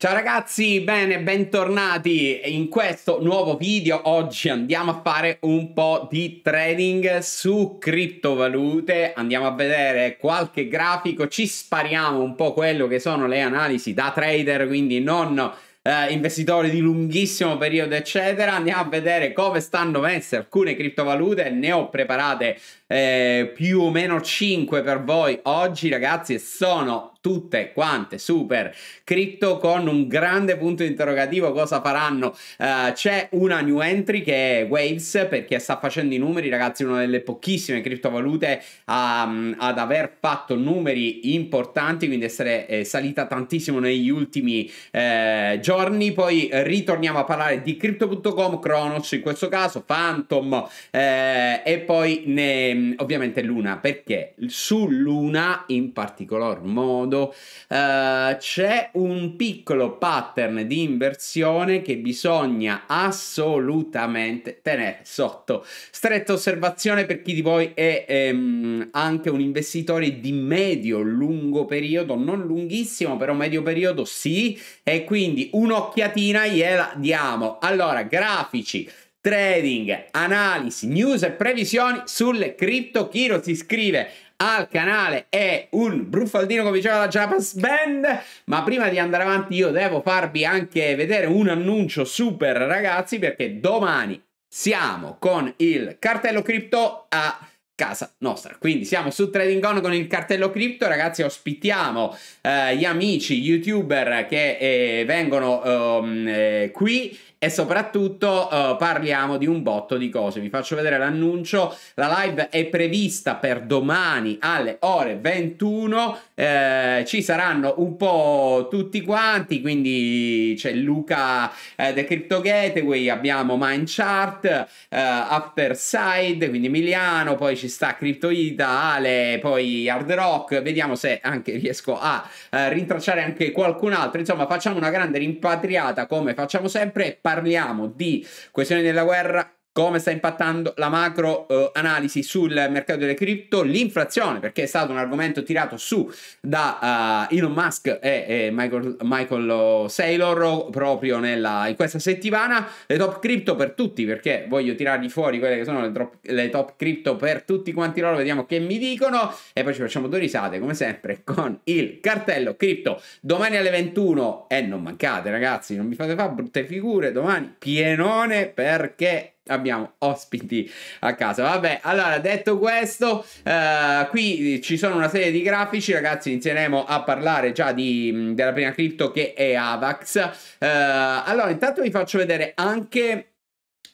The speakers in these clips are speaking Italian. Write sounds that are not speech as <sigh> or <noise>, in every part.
Ciao ragazzi, bene, bentornati in questo nuovo video. Oggi andiamo a fare un po' di trading su criptovalute, andiamo a vedere qualche grafico, ci spariamo un po' quello che sono le analisi da trader, quindi non eh, investitori di lunghissimo periodo, eccetera. Andiamo a vedere come stanno messe alcune criptovalute. Ne ho preparate eh, più o meno 5 per voi oggi ragazzi e sono tutte quante super cripto con un grande punto interrogativo cosa faranno uh, c'è una new entry che è Waves perché sta facendo i numeri ragazzi una delle pochissime criptovalute um, ad aver fatto numeri importanti quindi essere eh, salita tantissimo negli ultimi eh, giorni poi ritorniamo a parlare di crypto.com cronos in questo caso Phantom eh, e poi ne Ehm, ovviamente Luna, perché su Luna in particolar modo eh, c'è un piccolo pattern di inversione che bisogna assolutamente tenere sotto stretta osservazione per chi di voi è ehm, anche un investitore di medio-lungo periodo, non lunghissimo, però medio periodo sì, e quindi un'occhiatina gliela diamo. Allora, grafici trading, analisi, news e previsioni sulle cripto. Chi non si iscrive al canale è un bruffaldino come diceva la Japan's Band ma prima di andare avanti io devo farvi anche vedere un annuncio super ragazzi perché domani siamo con il cartello cripto a casa nostra. Quindi siamo su Trading On con il cartello cripto, ragazzi, ospitiamo eh, gli amici youtuber che eh, vengono um, eh, qui e soprattutto uh, parliamo di un botto di cose. Vi faccio vedere l'annuncio. La live è prevista per domani alle ore 21. Eh, ci saranno un po' tutti quanti, quindi c'è Luca eh, The Crypto Gateway, abbiamo Mindchart, eh, Afterside, quindi Emiliano, poi ci sta CryptoIta, Ale, poi Hard Rock. Vediamo se anche riesco a eh, rintracciare anche qualcun altro. Insomma, facciamo una grande rimpatriata come facciamo sempre parliamo di questioni della guerra come sta impattando la macro eh, analisi sul mercato delle cripto, l'inflazione, perché è stato un argomento tirato su da uh, Elon Musk e, e Michael, Michael, Saylor proprio nella, in questa settimana, le top cripto per tutti, perché voglio tirarli fuori quelle che sono le, top, le top cripto per tutti quanti loro, vediamo che mi dicono e poi ci facciamo due risate come sempre con il cartello cripto domani alle 21 e eh, non mancate ragazzi, non vi fate fare brutte figure, domani pienone perché abbiamo ospiti a casa. Vabbè, allora detto questo, eh, qui ci sono una serie di grafici, ragazzi, inizieremo a parlare già di, della prima cripto che è Avax. Eh, allora, intanto vi faccio vedere anche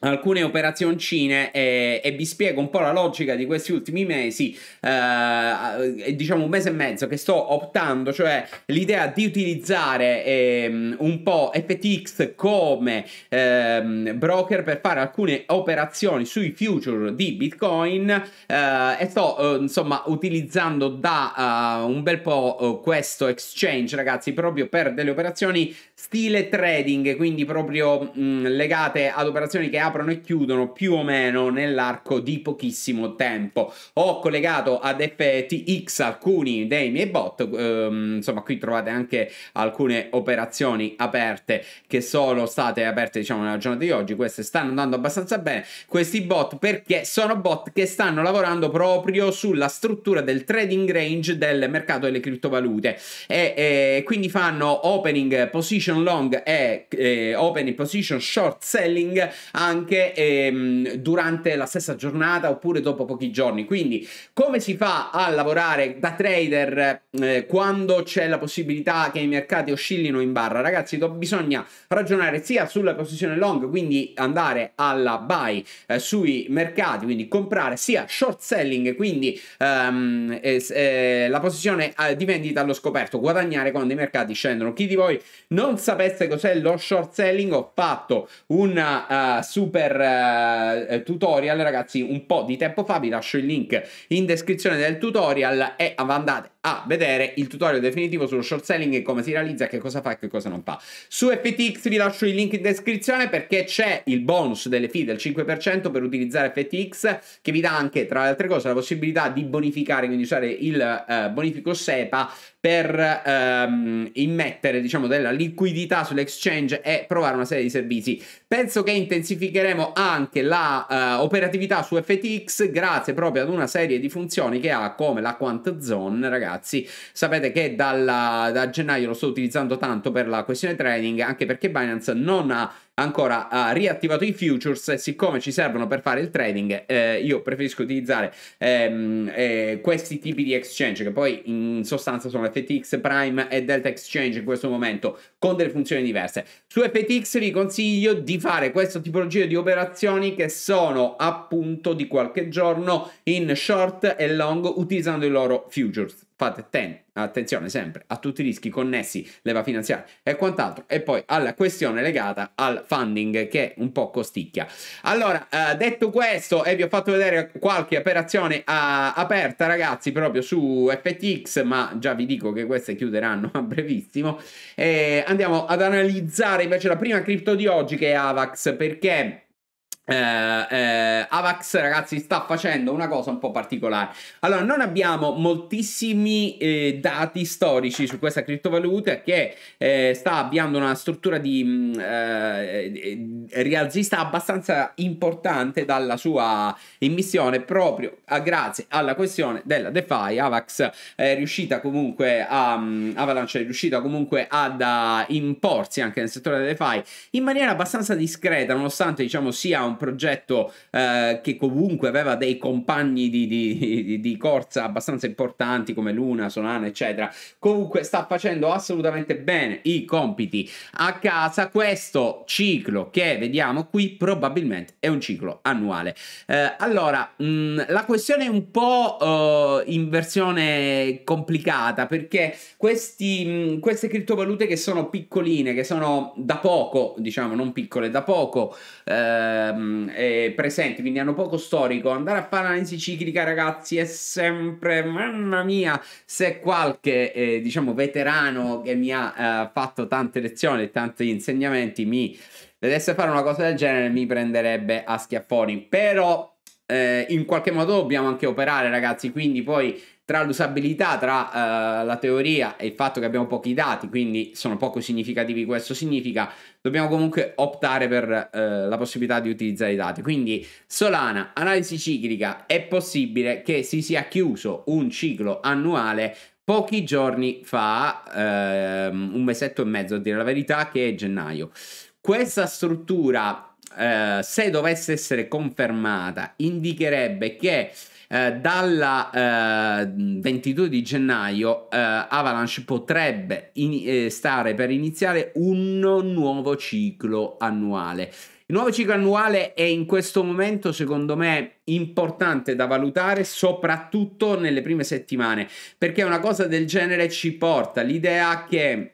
alcune operazioncine e, e, vi spiego un po' la logica di questi ultimi mesi, eh, eh diciamo un mese e mezzo che sto optando, cioè l'idea di utilizzare eh, un po' FTX come eh, broker per fare alcune operazioni sui future di Bitcoin eh, e sto eh, insomma utilizzando da uh, un bel po' questo exchange ragazzi proprio per delle operazioni stile trading, quindi proprio mh, mm, legate ad operazioni che aprono aprono e chiudono più o meno nell'arco di pochissimo tempo. Ho collegato ad FTX alcuni dei miei bot, ehm, insomma qui trovate anche alcune operazioni aperte che sono state aperte diciamo nella giornata di oggi, queste stanno andando abbastanza bene, questi bot perché sono bot che stanno lavorando proprio sulla struttura del trading range del mercato delle criptovalute e, e quindi fanno opening position long e, e eh, opening position short selling anche anche ehm, durante la stessa giornata oppure dopo pochi giorni. Quindi come si fa a lavorare da trader eh, quando c'è la possibilità che i mercati oscillino in barra? Ragazzi, do- bisogna ragionare sia sulla posizione long, quindi andare alla buy eh, sui mercati, quindi comprare sia short selling, quindi ehm, eh, la posizione eh, di vendita allo scoperto, guadagnare quando i mercati scendono. Chi di voi non sapesse cos'è lo short selling, ho fatto una uh, su super eh, tutorial, ragazzi, un po' di tempo fa. Vi lascio il link in descrizione del tutorial e andate a vedere il tutorial definitivo sullo short selling e come si realizza, che cosa fa e che cosa non fa. Su FTX vi lascio il link in descrizione perché c'è il bonus delle fee del 5% per utilizzare FTX che vi dà anche tra le altre cose la possibilità di bonificare, quindi usare il eh, bonifico SEPA per ehm, immettere diciamo della liquidità sull'exchange e provare una serie di servizi penso che intensificheremo anche la eh, operatività su FTX grazie proprio ad una serie di funzioni che ha come la quant zone ragazzi ragazzi. Sapete che dalla, da gennaio lo sto utilizzando tanto per la questione trading, anche perché Binance non ha ancora ha riattivato i futures e siccome ci servono per fare il trading eh, io preferisco utilizzare ehm, eh, questi tipi di exchange che poi in sostanza sono FTX Prime e Delta Exchange in questo momento con delle funzioni diverse su FTX vi consiglio di fare questa tipologia di operazioni che sono appunto di qualche giorno in short e long utilizzando i loro futures fate atten- attenzione sempre a tutti i rischi connessi, leva finanziaria e quant'altro, e poi alla questione legata al funding che un po' costicchia. Allora, eh, detto questo, e eh, vi ho fatto vedere qualche operazione eh, aperta, ragazzi, proprio su FTX, ma già vi dico che queste chiuderanno a brevissimo. Eh, andiamo ad analizzare invece la prima cripto di oggi che è AVAX, perché eh, eh, Avax ragazzi sta facendo una cosa un po' particolare allora non abbiamo moltissimi eh, dati storici su questa criptovaluta che eh, sta avviando una struttura di mm, eh, eh, rialzista abbastanza importante dalla sua immissione proprio a, grazie alla questione della DeFi Avax è riuscita comunque a mm, Avalanche è riuscita comunque ad imporsi anche nel settore della DeFi in maniera abbastanza discreta nonostante diciamo sia un un progetto eh, che comunque aveva dei compagni di, di, di, corsa abbastanza importanti come Luna, Solana, eccetera. Comunque sta facendo assolutamente bene i compiti a casa. Questo ciclo che vediamo qui probabilmente è un ciclo annuale. Eh, allora, mh, mm, la questione è un po' eh, in versione complicata perché questi, mh, mm, queste criptovalute che sono piccoline, che sono da poco, diciamo non piccole, da poco, ehm, eh, mm, presenti, quindi hanno poco storico. Andare a fare analisi ciclica, ragazzi, è sempre, mamma mia, se qualche, eh, diciamo, veterano che mi ha eh, fatto tante lezioni e tanti insegnamenti mi vedesse fare una cosa del genere, mi prenderebbe a schiaffoni. Però... Eh, in qualche modo dobbiamo anche operare ragazzi quindi poi tra l'usabilità, tra uh, la teoria e il fatto che abbiamo pochi dati, quindi sono poco significativi, questo significa dobbiamo comunque optare per uh, la possibilità di utilizzare i dati. Quindi Solana, analisi ciclica, è possibile che si sia chiuso un ciclo annuale pochi giorni fa, ehm, un mesetto e mezzo a dire la verità, che è gennaio. Questa struttura, eh, se dovesse essere confermata, indicherebbe che eh, dalla eh, 22 di gennaio eh, Avalanche potrebbe in, eh, stare per iniziare un nuovo ciclo annuale. Il nuovo ciclo annuale è in questo momento, secondo me, importante da valutare, soprattutto nelle prime settimane, perché una cosa del genere ci porta l'idea che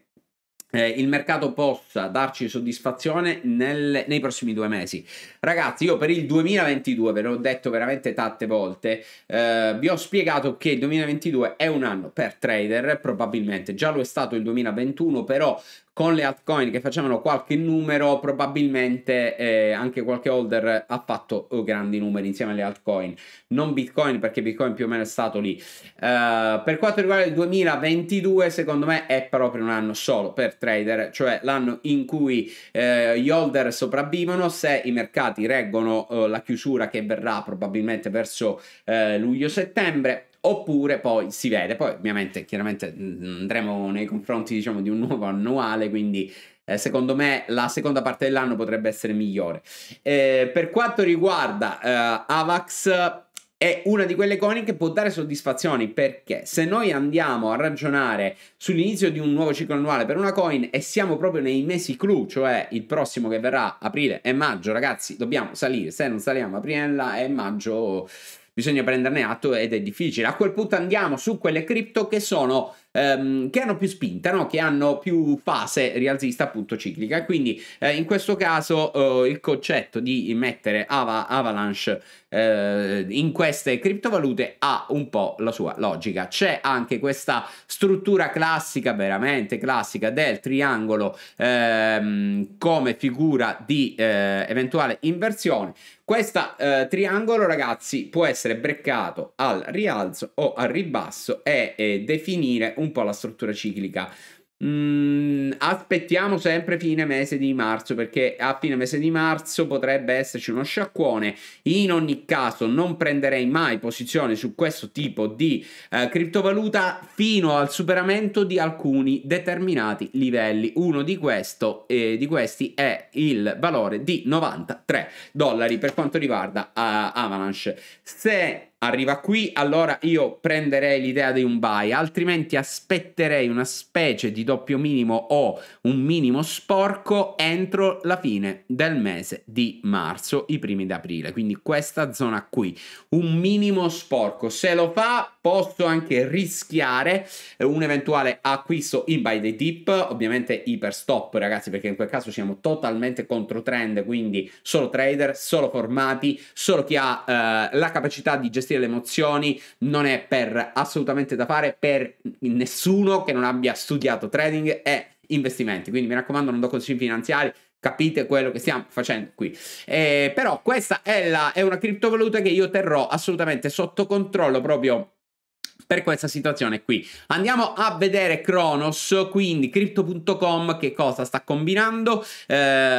eh, il mercato possa darci soddisfazione nel, nei prossimi due mesi. Ragazzi, io per il 2022, ve l'ho detto veramente tante volte, eh, vi ho spiegato che il 2022 è un anno per trader, probabilmente già lo è stato il 2021, però con le altcoin che facevano qualche numero, probabilmente eh, anche qualche holder ha fatto oh, grandi numeri insieme alle altcoin. Non Bitcoin, perché Bitcoin più o meno è stato lì. Uh, per quanto riguarda il 2022, secondo me è proprio un anno solo per trader, cioè l'anno in cui eh, gli holder sopravvivono. Se i mercati reggono eh, la chiusura che verrà probabilmente verso eh, luglio-settembre, oppure poi si vede, poi ovviamente chiaramente mm, andremo nei confronti diciamo di un nuovo annuale, quindi eh, secondo me la seconda parte dell'anno potrebbe essere migliore. Eh, per quanto riguarda eh, Avax è una di quelle coin che può dare soddisfazioni perché se noi andiamo a ragionare sull'inizio di un nuovo ciclo annuale per una coin e siamo proprio nei mesi clou, cioè il prossimo che verrà aprile e maggio, ragazzi, dobbiamo salire, se non saliamo aprile e maggio bisogna prenderne atto ed è difficile. A quel punto andiamo su quelle cripto che sono ehm, che hanno più spinta, no? che hanno più fase rialzista appunto ciclica. Quindi eh, in questo caso eh, il concetto di mettere Ava Avalanche eh, in queste criptovalute ha un po' la sua logica. C'è anche questa struttura classica, veramente classica, del triangolo ehm, come figura di eh, eventuale inversione. Questo eh, triangolo, ragazzi, può essere breccato al rialzo o al ribasso e eh, definire un po' la struttura ciclica. Mm, aspettiamo sempre fine mese di marzo perché a fine mese di marzo potrebbe esserci uno sciacquone. In ogni caso, non prenderei mai posizione su questo tipo di eh, criptovaluta fino al superamento di alcuni determinati livelli. Uno di, questo, eh, di questi è il valore di 93 dollari per quanto riguarda eh, Avalanche. Se arriva qui, allora io prenderei l'idea di un buy, altrimenti aspetterei una specie di doppio minimo o un minimo sporco entro la fine del mese di marzo, i primi di aprile, quindi questa zona qui, un minimo sporco, se lo fa posso anche rischiare un eventuale acquisto in buy the dip, ovviamente iper stop ragazzi perché in quel caso siamo totalmente contro trend, quindi solo trader, solo formati, solo chi ha eh, la capacità di gestire gestire le emozioni non è per assolutamente da fare per nessuno che non abbia studiato trading e investimenti. Quindi mi raccomando, non do consigli finanziari, Capite quello che stiamo facendo qui. Eh, però questa è, la, è una criptovaluta che io terrò assolutamente sotto controllo proprio per questa situazione qui. Andiamo a vedere Kronos, quindi Crypto.com che cosa sta combinando. Eh,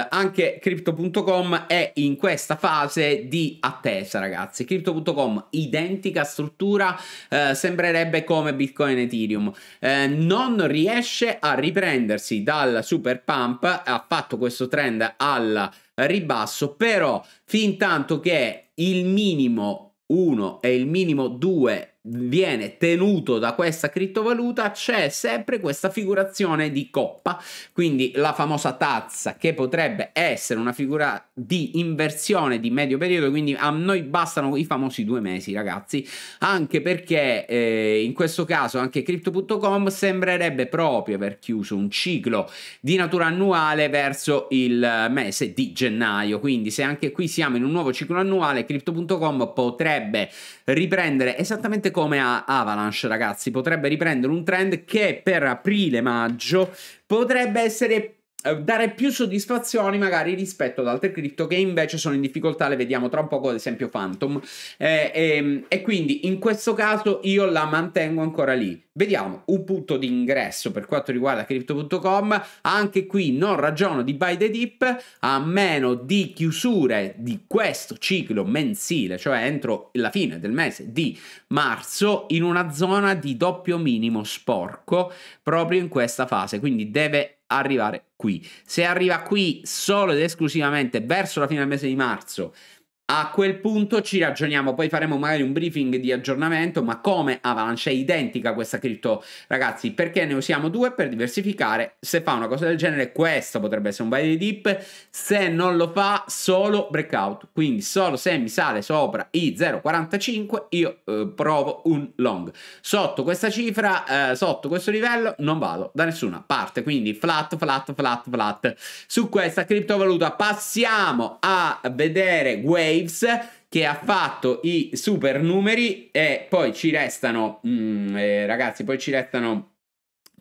anche Crypto.com è in questa fase di attesa, ragazzi. Crypto.com, identica struttura, eh, sembrerebbe come Bitcoin e Ethereum. Eh, non riesce a riprendersi dal super pump, ha fatto questo trend al ribasso, però fin tanto che il minimo 1 e il minimo 2 viene tenuto da questa criptovaluta c'è sempre questa figurazione di coppa, quindi la famosa tazza che potrebbe essere una figura di inversione di medio periodo, quindi a noi bastano i famosi due mesi ragazzi, anche perché eh, in questo caso anche crypto.com sembrerebbe proprio aver chiuso un ciclo di natura annuale verso il mese di gennaio, quindi se anche qui siamo in un nuovo ciclo annuale, crypto.com potrebbe riprendere esattamente come a Avalanche, ragazzi. Potrebbe riprendere un trend che per aprile-maggio potrebbe essere eh, dare più soddisfazioni magari rispetto ad altre cripto che invece sono in difficoltà, le vediamo tra un poco ad esempio Phantom eh, eh, e quindi in questo caso io la mantengo ancora lì. Vediamo un punto di ingresso per quanto riguarda crypto.com, anche qui non ragiono di buy the dip a meno di chiusure di questo ciclo mensile, cioè entro la fine del mese di marzo in una zona di doppio minimo sporco proprio in questa fase, quindi deve arrivare qui. Se arriva qui solo ed esclusivamente verso la fine del mese di marzo, a quel punto ci ragioniamo, poi faremo magari un briefing di aggiornamento, ma come Avalanche è identica questa cripto, ragazzi, perché ne usiamo due per diversificare? Se fa una cosa del genere, questo potrebbe essere un buy di dip, se non lo fa, solo breakout, quindi solo se mi sale sopra i 0,45 io eh, provo un long. Sotto questa cifra, eh, sotto questo livello, non vado da nessuna parte, quindi flat, flat, flat, flat. Su questa criptovaluta passiamo a vedere Wave Graves che ha fatto i super numeri e poi ci restano, mm, eh, ragazzi, poi ci restano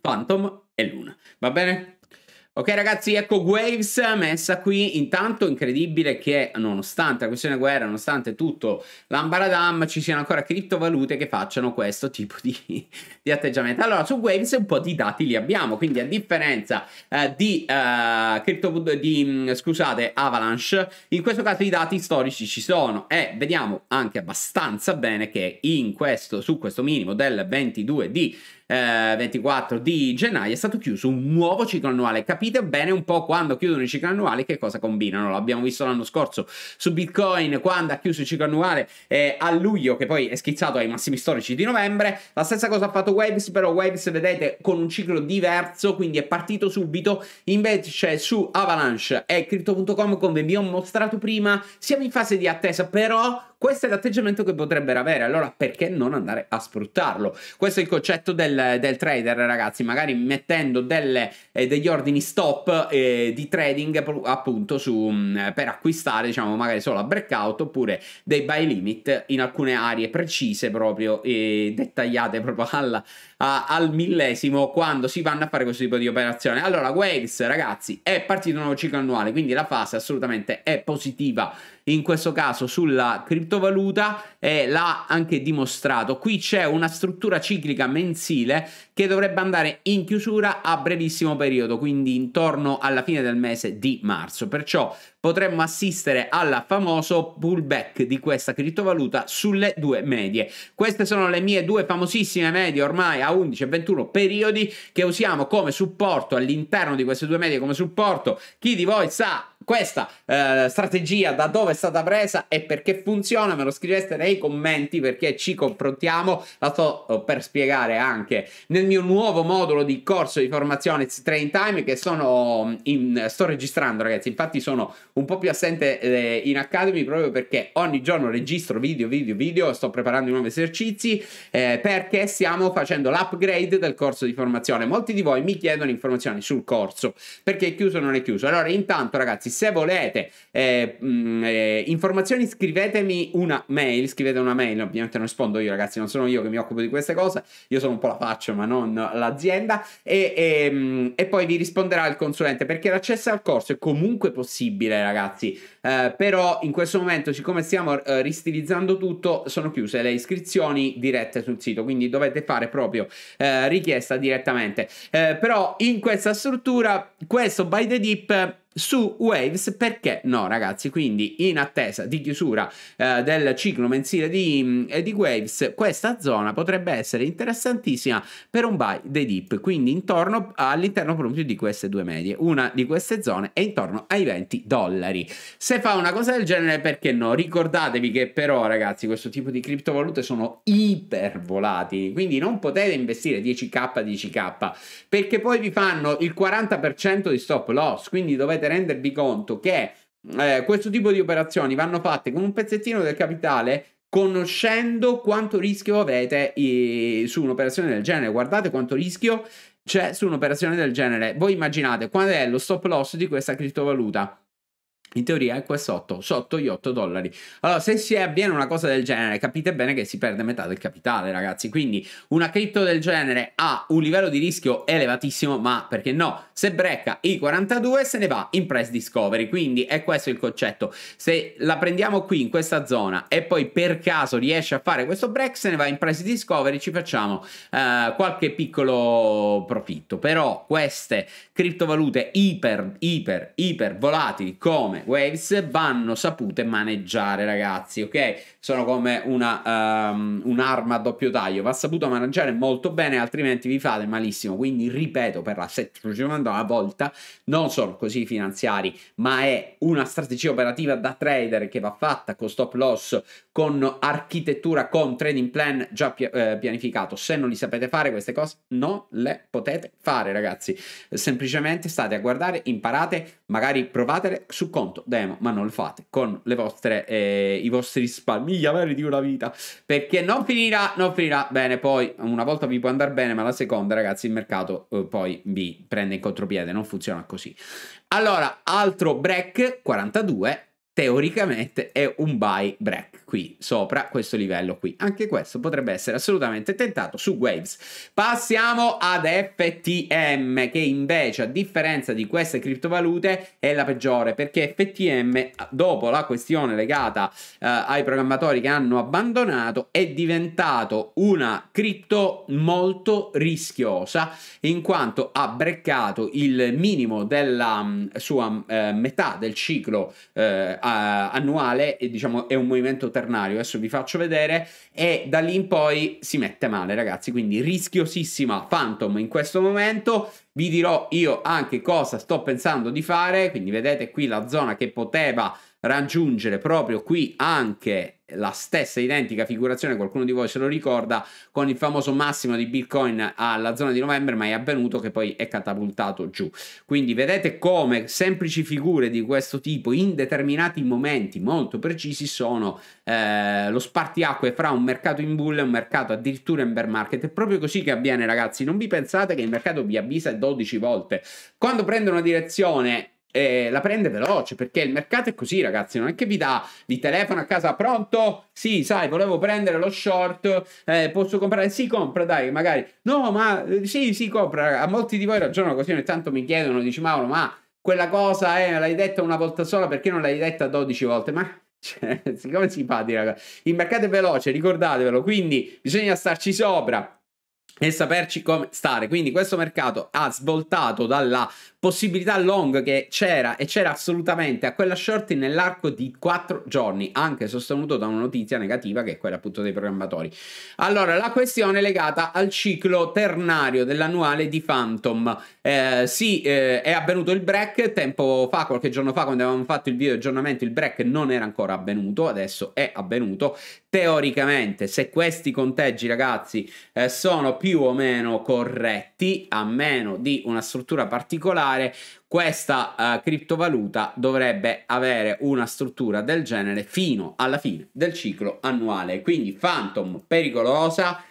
Phantom e Luna, va bene? Ok ragazzi, ecco Waves messa qui, intanto incredibile che nonostante la questione guerra, nonostante tutto l'ambaradam, ci siano ancora criptovalute che facciano questo tipo di, <laughs> di, atteggiamento. Allora, su Waves un po' di dati li abbiamo, quindi a differenza eh, di, eh, di, mm, scusate, Avalanche, in questo caso i dati storici ci sono e vediamo anche abbastanza bene che in questo, su questo minimo del 22 di eh, 24 di gennaio è stato chiuso un nuovo ciclo annuale. Capite bene un po' quando chiudono i cicli annuali che cosa combinano. L'abbiamo visto l'anno scorso su Bitcoin quando ha chiuso il ciclo annuale eh, a luglio, che poi è schizzato ai massimi storici di novembre. La stessa cosa ha fatto Waves, però Waves vedete con un ciclo diverso, quindi è partito subito. Invece su Avalanche e Crypto.com, come vi ho mostrato prima, siamo in fase di attesa, però questo è l'atteggiamento che potrebbero avere. Allora perché non andare a sfruttarlo? Questo è il concetto del del, trader, ragazzi, magari mettendo delle, eh, degli ordini stop eh, di trading appunto su, mm, per acquistare, diciamo, magari solo a breakout oppure dei buy limit in alcune aree precise proprio dettagliate proprio alla a, al millesimo quando si vanno a fare questo tipo di operazione. Allora, Wales, ragazzi, è partito un nuovo ciclo annuale, quindi la fase assolutamente è positiva in questo caso sulla criptovaluta e l'ha anche dimostrato. Qui c'è una struttura ciclica mensile che dovrebbe andare in chiusura a brevissimo periodo, quindi intorno alla fine del mese di marzo. Perciò potremmo assistere al famoso pullback di questa criptovaluta sulle due medie. Queste sono le mie due famosissime medie ormai a 11 e 21 periodi che usiamo come supporto all'interno di queste due medie come supporto. Chi di voi sa questa eh, strategia da dove è stata presa e perché funziona, me lo scrivete nei commenti perché ci confrontiamo, la sto eh, per spiegare anche nel mio nuovo modulo di corso di formazione Train Time che sono mm, in, sto registrando ragazzi, infatti sono un po' più assente eh, in Academy proprio perché ogni giorno registro video, video, video, sto preparando i nuovi esercizi eh, perché stiamo facendo l'upgrade del corso di formazione. Molti di voi mi chiedono informazioni sul corso, perché è chiuso o non è chiuso. Allora intanto ragazzi se volete eh, mh, mm, eh, informazioni scrivetemi una mail, scrivete una mail, ovviamente non rispondo io ragazzi, non sono io che mi occupo di queste cose, io sono un po' la faccia ma non l'azienda e, e, ehm, mh, e poi vi risponderà il consulente perché l'accesso al corso è comunque possibile ragazzi, eh, però in questo momento siccome stiamo eh, ristilizzando tutto sono chiuse le iscrizioni dirette sul sito, quindi dovete fare proprio eh, richiesta direttamente, eh, però in questa struttura questo by the dip su Waves perché no ragazzi quindi in attesa di chiusura eh, del ciclo mensile di, mm, di, Waves questa zona potrebbe essere interessantissima per un buy dei dip quindi intorno all'interno proprio di queste due medie una di queste zone è intorno ai 20 dollari se fa una cosa del genere perché no ricordatevi che però ragazzi questo tipo di criptovalute sono iper volatili quindi non potete investire 10k 10k perché poi vi fanno il 40% di stop loss quindi dovete dovete rendervi conto che eh, questo tipo di operazioni vanno fatte con un pezzettino del capitale conoscendo quanto rischio avete i, su un'operazione del genere. Guardate quanto rischio c'è su un'operazione del genere. Voi immaginate qual è lo stop loss di questa criptovaluta. In teoria è qua sotto, sotto gli 8 dollari. Allora, se si avviene una cosa del genere, capite bene che si perde metà del capitale, ragazzi. Quindi una cripto del genere ha un livello di rischio elevatissimo, ma perché no? Se brecca i 42 se ne va in price discovery, quindi è questo il concetto. Se la prendiamo qui in questa zona e poi per caso riesce a fare questo break, se ne va in price discovery, ci facciamo eh, qualche piccolo profitto. Però queste criptovalute iper, iper, iper volatili come Waves vanno sapute maneggiare, ragazzi, ok? Sono come una, um, un'arma a doppio taglio, va saputo maneggiare molto bene, altrimenti vi fate malissimo. Quindi, ripeto, per la settima volta, non sono così finanziari, ma è una strategia operativa da trader che va fatta con stop loss, con architettura, con trading plan già pi eh, pianificato. Se non li sapete fare queste cose, non le potete fare, ragazzi. Semplicemente state a guardare, imparate, magari provatele su conto conto, demo, ma non lo fate con le vostre, eh, i vostri risparmi, miliardi di una vita, perché non finirà, non finirà bene, poi una volta vi può andare bene, ma la seconda, ragazzi, il mercato eh, poi vi prende in contropiede, non funziona così. Allora, altro break, 42, teoricamente è un buy break qui sopra questo livello qui. Anche questo potrebbe essere assolutamente tentato su Waves. Passiamo ad FTM che invece a differenza di queste criptovalute è la peggiore perché FTM dopo la questione legata eh, ai programmatori che hanno abbandonato è diventato una cripto molto rischiosa in quanto ha breccato il minimo della mh, mm, sua mh, eh, metà del ciclo eh, annuale e diciamo è un movimento tra quaternario, adesso vi faccio vedere, e da lì in poi si mette male ragazzi, quindi rischiosissima Phantom in questo momento, vi dirò io anche cosa sto pensando di fare, quindi vedete qui la zona che poteva raggiungere proprio qui anche la stessa identica figurazione, qualcuno di voi se lo ricorda, con il famoso massimo di Bitcoin alla zona di novembre, ma è avvenuto che poi è catapultato giù. Quindi vedete come semplici figure di questo tipo in determinati momenti molto precisi sono eh, lo spartiacque fra un mercato in bull e un mercato addirittura in bear market. È proprio così che avviene ragazzi, non vi pensate che il mercato vi avvisa 12 volte. Quando prende una direzione eh, la prende veloce perché il mercato è così ragazzi non è che vi dà vi telefono a casa pronto sì sai volevo prendere lo short eh, posso comprare sì compra dai magari no ma eh, sì sì compra a molti di voi ragionano così ogni tanto mi chiedono dici Mauro ma quella cosa eh, l'hai detta una volta sola perché non l'hai detta 12 volte ma <laughs> cioè, come si fa di raga? Il mercato è veloce, ricordatevelo, quindi bisogna starci sopra e saperci come stare. Quindi questo mercato ha svoltato dalla possibilità long che c'era e c'era assolutamente a quella short nell'arco di 4 giorni, anche sostenuto da una notizia negativa che è quella appunto dei programmatori. Allora, la questione è legata al ciclo ternario dell'annuale di Phantom. Eh, sì, eh, è avvenuto il break tempo fa, qualche giorno fa, quando avevamo fatto il video aggiornamento, il break non era ancora avvenuto, adesso è avvenuto. Teoricamente, se questi conteggi, ragazzi, eh, sono più o meno corretti, a meno di una struttura particolare, particolare questa uh, criptovaluta dovrebbe avere una struttura del genere fino alla fine del ciclo annuale. Quindi Phantom pericolosa,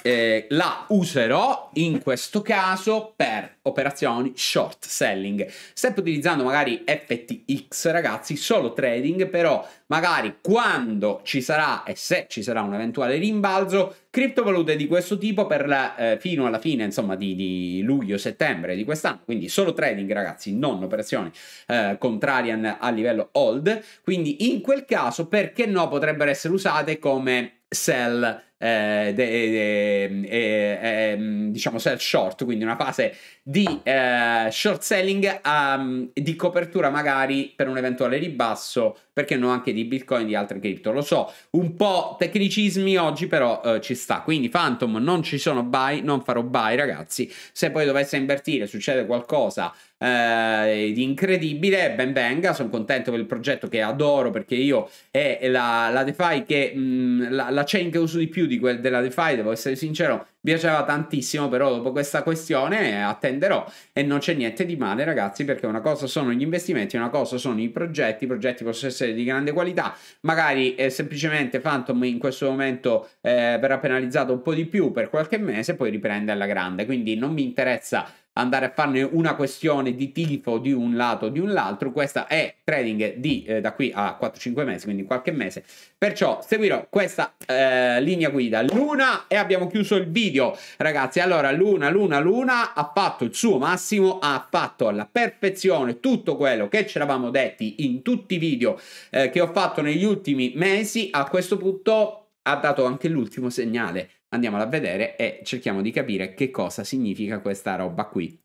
eh, la userò in questo caso per operazioni short selling. Sempre utilizzando magari FTX, ragazzi, solo trading, però magari quando ci sarà e se ci sarà un eventuale rimbalzo, criptovalute di questo tipo per la, eh, fino alla fine, insomma, di, di luglio-settembre di quest'anno. Quindi solo trading, ragazzi, non operazioni eh, contrarian a livello hold. Quindi in quel caso, perché no, potrebbero essere usate come sell eh, de, de, de, mm, ehm, diciamo self-short, quindi una fase di eh, short selling um, di copertura magari per un eventuale ribasso perché no anche di bitcoin di altre cripto lo so un po' tecnicismi oggi però eh, ci sta quindi phantom non ci sono buy non farò buy ragazzi se poi dovesse invertire succede qualcosa eh, di incredibile ben venga sono contento per il progetto che adoro perché io è la, la DeFi che mh, mm, la, la chain che uso di più di quella della DeFi devo essere sincero piaceva tantissimo, però dopo questa questione eh, attenderò e non c'è niente di male ragazzi perché una cosa sono gli investimenti, una cosa sono i progetti, i progetti possono essere di grande qualità, magari eh, semplicemente Phantom in questo momento eh, verrà penalizzato un po' di più per qualche mese e poi riprende alla grande, quindi non mi interessa andare a farne una questione di tifo di un lato o di un altro. Questa è trading di eh, da qui a 4-5 mesi, quindi qualche mese. Perciò seguirò questa eh, linea guida. Luna e abbiamo chiuso il video, ragazzi. Allora, Luna, Luna, Luna ha fatto il suo massimo, ha fatto alla perfezione tutto quello che ci eravamo detti in tutti i video eh, che ho fatto negli ultimi mesi. A questo punto ha dato anche l'ultimo segnale andiamola a vedere e cerchiamo di capire che cosa significa questa roba qui.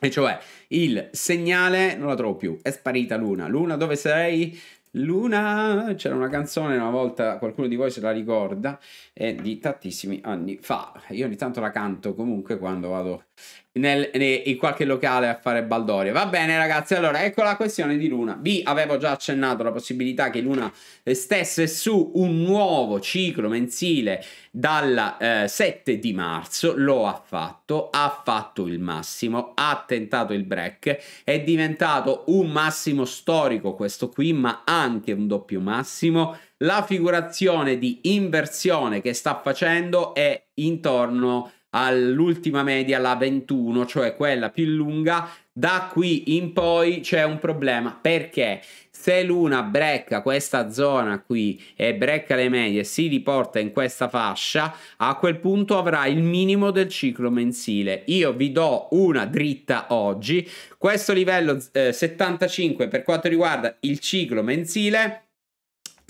E cioè il segnale, non la trovo più, è sparita Luna. Luna dove sei? Luna, c'era una canzone una volta, qualcuno di voi se la ricorda, è eh, di tantissimi anni fa. Io ogni tanto la canto comunque quando vado nel, nel, in qualche locale a fare baldoria. Va bene, ragazzi. Allora, ecco la questione di Luna. Vi avevo già accennato la possibilità che Luna eh, stesse su un nuovo ciclo mensile dal eh, 7 di marzo. Lo ha fatto, ha fatto il massimo, ha tentato il break. È diventato un massimo storico questo qui, ma anche un doppio massimo. La figurazione di inversione che sta facendo è intorno all'ultima media, la 21, cioè quella più lunga, da qui in poi c'è un problema perché se l'una brecca questa zona qui e brecca le medie e si riporta in questa fascia, a quel punto avrà il minimo del ciclo mensile. Io vi do una dritta oggi. Questo livello eh, 75 per quanto riguarda il ciclo mensile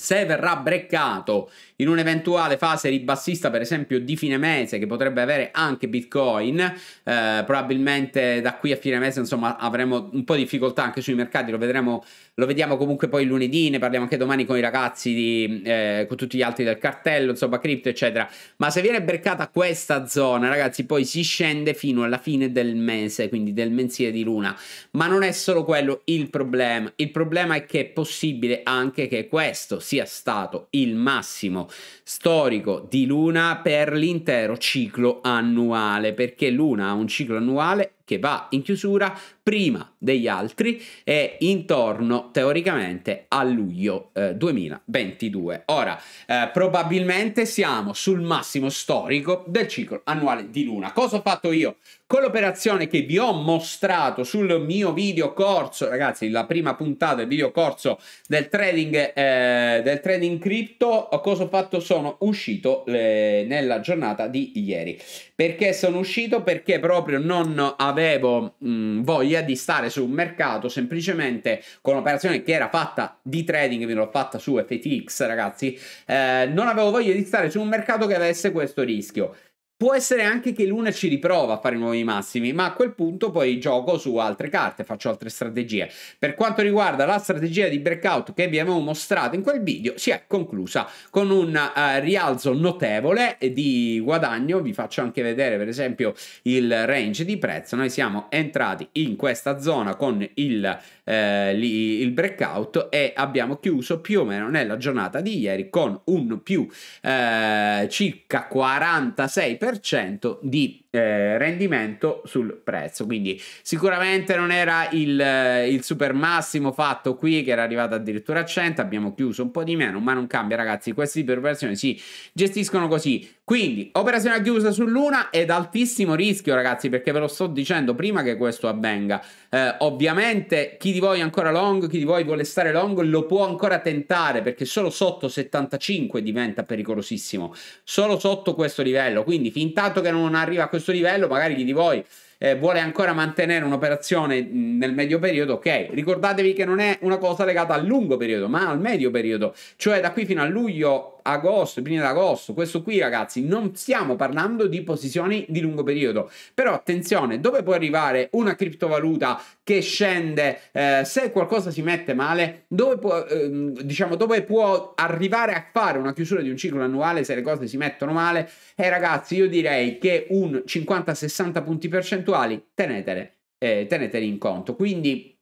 se verrà breccato in un'eventuale fase ribassista, per esempio di fine mese, che potrebbe avere anche Bitcoin, eh, probabilmente da qui a fine mese, insomma, avremo un po' di difficoltà anche sui mercati, lo vedremo lo vediamo comunque poi lunedì, ne parliamo anche domani con i ragazzi, di, eh, con tutti gli altri del cartello, insomma, cripto, eccetera. Ma se viene breccata questa zona, ragazzi, poi si scende fino alla fine del mese, quindi del mensile di luna. Ma non è solo quello il problema. Il problema è che è possibile anche che questo sia stato il massimo storico di luna per l'intero ciclo annuale, perché luna ha un ciclo annuale che va in chiusura prima degli altri e intorno teoricamente a luglio eh, 2022. Ora, eh, probabilmente siamo sul massimo storico del ciclo annuale di Luna. Cosa ho fatto io? Con l'operazione che vi ho mostrato sul mio video corso, ragazzi, la prima puntata del video corso del trading, eh, del trading crypto, cosa ho fatto? Sono uscito le, nella giornata di ieri. Perché sono uscito? Perché proprio non avevo mh, mm, voglia di stare su un mercato semplicemente con un'operazione che era fatta di trading, quindi l'ho fatta su FTX ragazzi, eh, non avevo voglia di stare su un mercato che avesse questo rischio. Può essere anche che Luna ci riprova a fare nuovi massimi, ma a quel punto poi gioco su altre carte, faccio altre strategie. Per quanto riguarda la strategia di breakout che vi avevo mostrato in quel video, si è conclusa con un uh, rialzo notevole di guadagno. Vi faccio anche vedere per esempio il range di prezzo. Noi siamo entrati in questa zona con il eh, lì il breakout e abbiamo chiuso più o meno nella giornata di ieri con un più eh, circa 46% di eh, rendimento sul prezzo. Quindi sicuramente non era il, eh, il, super massimo fatto qui che era arrivato addirittura a 100, abbiamo chiuso un po' di meno, ma non cambia ragazzi, questi tipi di si gestiscono così. Quindi operazione a chiusa su Luna ed altissimo rischio ragazzi perché ve lo sto dicendo prima che questo avvenga. Eh, ovviamente chi di voi è ancora long, chi di voi vuole stare long lo può ancora tentare perché solo sotto 75 diventa pericolosissimo, solo sotto questo livello, quindi fin tanto che non arriva a questo questo livello, magari chi di voi eh, vuole ancora mantenere un'operazione nel medio periodo, ok, ricordatevi che non è una cosa legata al lungo periodo, ma al medio periodo, cioè da qui fino a luglio agosto, prima d'agosto, Questo qui, ragazzi, non stiamo parlando di posizioni di lungo periodo. Però attenzione, dove può arrivare una criptovaluta che scende, eh, se qualcosa si mette male, dove può, eh, diciamo, dove può arrivare a fare una chiusura di un ciclo annuale se le cose si mettono male? E eh, ragazzi, io direi che un 50-60 punti percentuali tenetele, eh, tenetele in conto. Quindi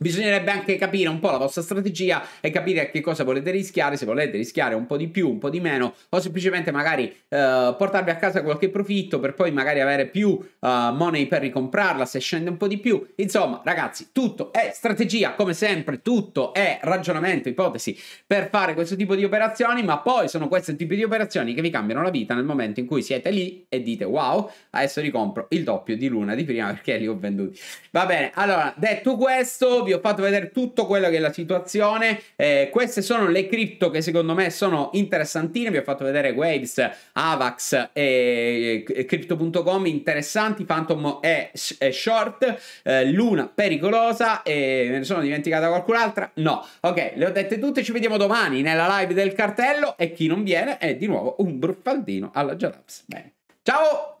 Bisognerebbe anche capire un po' la vostra strategia e capire a che cosa volete rischiare, se volete rischiare un po' di più, un po' di meno, o semplicemente magari eh, portarvi a casa qualche profitto per poi magari avere più eh, money per ricomprarla se scende un po' di più. Insomma, ragazzi, tutto è strategia, come sempre, tutto è ragionamento, ipotesi per fare questo tipo di operazioni, ma poi sono questi tipi di operazioni che vi cambiano la vita nel momento in cui siete lì e dite wow, adesso ricompro il doppio di luna di prima perché li ho venduti. Va bene, allora, detto questo vi ho fatto vedere tutto quello che è la situazione. Eh, queste sono le cripto che secondo me sono interessantine. Vi ho fatto vedere Waves, Avax e, Crypto.com interessanti. Phantom è, è short, eh, Luna pericolosa e me ne sono dimenticata qualcun'altra? No. Ok, le ho dette tutte. Ci vediamo domani nella live del cartello e chi non viene è di nuovo un bruffaldino alla Jalabs. Bene. Ciao!